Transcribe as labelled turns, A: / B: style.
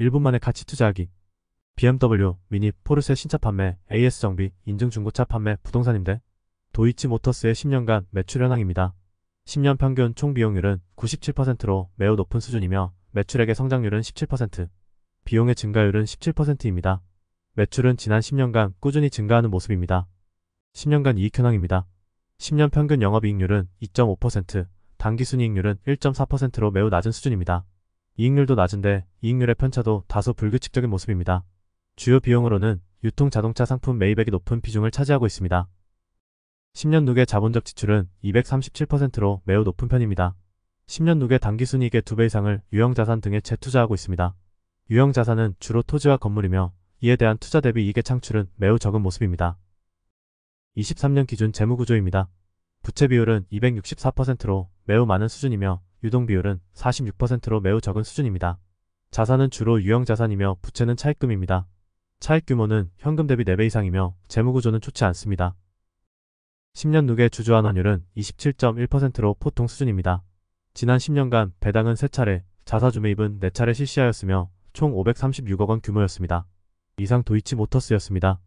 A: 1분 만에 가치 투자하기 BMW, 미니, 포르쉐 신차 판매, AS 정비, 인증 중고차 판매, 부동산 인데 도이치 모터스의 10년간 매출 현황입니다. 10년 평균 총 비용률은 97%로 매우 높은 수준이며 매출액의 성장률은 17%, 비용의 증가율은 17%입니다. 매출은 지난 10년간 꾸준히 증가하는 모습입니다. 10년간 이익 현황입니다. 10년 평균 영업이익률은 2.5%, 단기순이익률은 1.4%로 매우 낮은 수준입니다. 이익률도 낮은데 이익률의 편차도 다소 불규칙적인 모습입니다. 주요 비용으로는 유통 자동차 상품 매입액이 높은 비중을 차지하고 있습니다. 10년 누계 자본적 지출은 237%로 매우 높은 편입니다. 10년 누계 단기순이익의 2배 이상을 유형자산 등에 재투자하고 있습니다. 유형자산은 주로 토지와 건물이며 이에 대한 투자 대비 이익의 창출은 매우 적은 모습입니다. 23년 기준 재무구조입니다. 부채 비율은 264%로 매우 많은 수준이며 유동 비율은 46%로 매우 적은 수준입니다. 자산은 주로 유형 자산이며 부채는 차입금입니다. 차입 규모는 현금 대비 4배 이상이며 재무 구조는 좋지 않습니다. 10년 누계 주주환 환율은 27.1%로 보통 수준입니다. 지난 10년간 배당은 3차례, 자사주 매입은 4차례 실시하였으며 총 536억 원 규모였습니다. 이상 도이치 모터스였습니다.